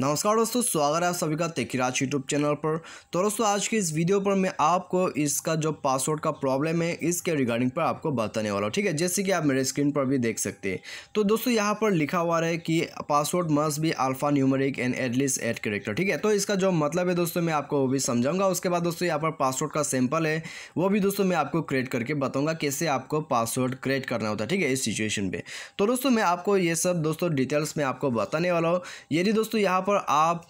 नमस्कार दोस्तों स्वागत है आप सभी का तेखीराज यूट्यूब चैनल पर तो दोस्तों आज की इस वीडियो पर मैं आपको इसका जो पासवर्ड का प्रॉब्लम है इसके रिगार्डिंग पर आपको बताने वाला हूँ ठीक है जैसे कि आप मेरे स्क्रीन पर भी देख सकते हैं तो दोस्तों यहाँ पर लिखा हुआ है कि password must be alpha numeric and at least eight character ठीक है तो इसका जो मतलब है दोस्तों मैं आपको वो भी समझाऊंगा उसके बाद दोस्तों यहाँ पर पासवर्ड का सैम्पल है वो भी दोस्तों मैं आपको क्रिएट करके बताऊँगा कैसे आपको पासवर्ड क्रिएट करना होता है ठीक है इस सिचुएशन पर तो दोस्तों मैं आपको ये सब दोस्तों डिटेल्स में आपको बताने वाला हूँ यदि दोस्तों यहाँ पर आप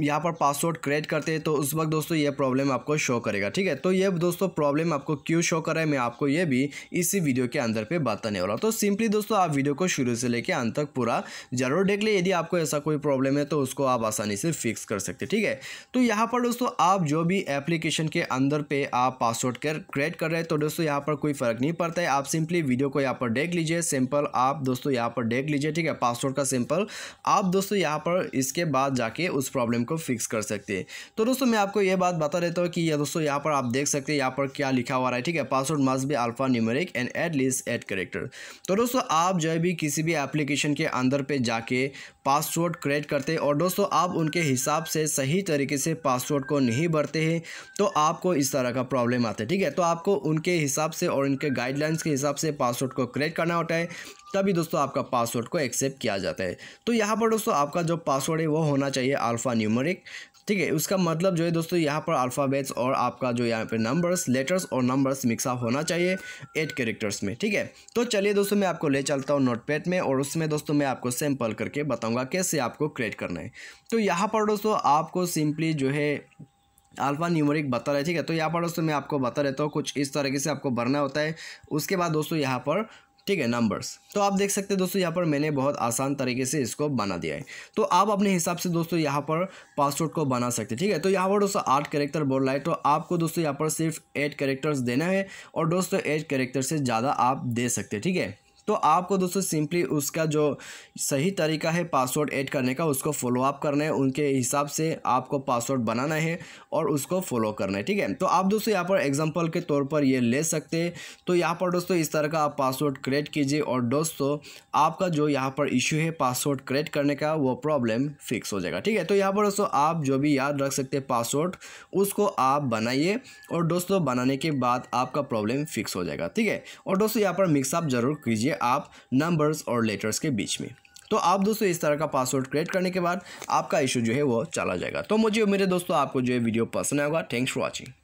यहाँ पर पासवर्ड क्रिएट करते हैं तो उस वक्त दोस्तों ये प्रॉब्लम आपको शो करेगा ठीक है तो ये दोस्तों प्रॉब्लम आपको क्यों शो कर रहा है मैं आपको ये भी इसी वीडियो के अंदर पे बताने वाला हूँ तो सिंपली दोस्तों आप वीडियो को शुरू से लेकर अंत तक पूरा जरूर देख ले यदि आपको ऐसा कोई प्रॉब्लम है तो उसको आप आसानी से फिक्स कर सकते ठीक है तो यहाँ पर दोस्तों आप जो भी एप्लीकेशन के अंदर पर आप पासवर्ड क्रिएट कर रहे हैं तो दोस्तों यहाँ पर कोई फ़र्क नहीं पड़ता है आप सिंपली वीडियो को यहाँ पर देख लीजिए सिंपल आप दोस्तों यहाँ पर देख लीजिए ठीक है पासवर्ड का सिंपल आप दोस्तों यहाँ पर इसके बाद जाके उस प्रॉब्लम प्रॉब्लम को फिक्स कर सकते हैं तो दोस्तों मैं आपको ये बात बता देता हूँ कि यह दोस्तों यहाँ पर आप देख सकते हैं यहाँ पर क्या लिखा हुआ है ठीक है password must be alpha numeric and at least eight character तो दोस्तों आप जो भी किसी भी एप्लीकेशन के अंदर पर जाके पासवर्ड क्रिएट करते हैं और दोस्तों आप उनके हिसाब से सही तरीके से पासवर्ड को नहीं भरते हैं तो आपको इस तरह का प्रॉब्लम आता है ठीक है तो आपको उनके हिसाब से और उनके गाइडलाइंस के हिसाब से पासवर्ड को क्रिएट करना होता है तभी दोस्तों आपका पासवर्ड को एक्सेप्ट किया जाता है तो यहाँ पर दोस्तों आपका जो पासवर्ड है वो होना चाहिए अल्फ़ा न्यूमरिक ठीक है उसका मतलब जो है दोस्तों यहाँ पर अल्फ़ाबेट्स और आपका जो यहाँ पर नंबर्स लेटर्स और नंबर्स मिक्सअप होना चाहिए एट कैरेक्टर्स में ठीक है तो चलिए दोस्तों मैं आपको ले चलता हूँ नोटपैड में और उसमें दोस्तों मैं आपको सैम्पल करके बताऊँगा कैसे आपको क्रिएट करना है तो यहाँ पर दोस्तों आपको सिंपली जो है अल्फा न्यूमरिक बता रहे ठीक है तो यहाँ पर दोस्तों मैं आपको बता रहता हूँ कुछ इस तरीके से आपको भरना होता है उसके बाद दोस्तों यहाँ पर ठीक है नंबर्स तो आप देख सकते हैं दोस्तों यहाँ पर मैंने बहुत आसान तरीके से इसको बना दिया है तो आप अपने हिसाब से दोस्तों यहाँ पर पासवर्ड को बना सकते हैं ठीक है तो यहाँ पर दोस्तों आठ करेक्टर बोल रहा है तो आपको दोस्तों यहाँ पर सिर्फ एट करेक्टर्स देना है और दोस्तों एट करेक्टर से ज़्यादा आप दे सकते हैं ठीक है तो आपको दोस्तों सिंपली उसका जो सही तरीका है पासवर्ड ऐड करने का उसको फॉलो अप करना है उनके हिसाब से आपको पासवर्ड बनाना है और उसको फॉलो करना है ठीक है तो आप दोस्तों यहाँ पर एग्जांपल के तौर पर ये ले सकते हैं तो यहाँ पर दोस्तों इस तरह का आप पासवर्ड क्रिएट कीजिए और दोस्तों आपका जो यहाँ पर इश्यू है पासवर्ड क्रिएट करने का वो प्रॉब्लम फिक्स हो जाएगा ठीक है तो यहाँ पर दोस्तों आप जो भी याद रख सकते हैं पासवर्ड उसको आप बनाइए और दोस्तों बनाने के बाद आपका प्रॉब्लम फिक्स हो जाएगा ठीक है और दोस्तों यहाँ पर मिक्सअप जरूर कीजिए आप नंबर्स और लेटर्स के बीच में तो आप दोस्तों इस तरह का पासवर्ड क्रिएट करने के बाद आपका इशू जो है वो चला जाएगा तो मुझे मेरे दोस्तों आपको जो है वीडियो पसंद आएगा थैंक्स फॉर वॉचिंग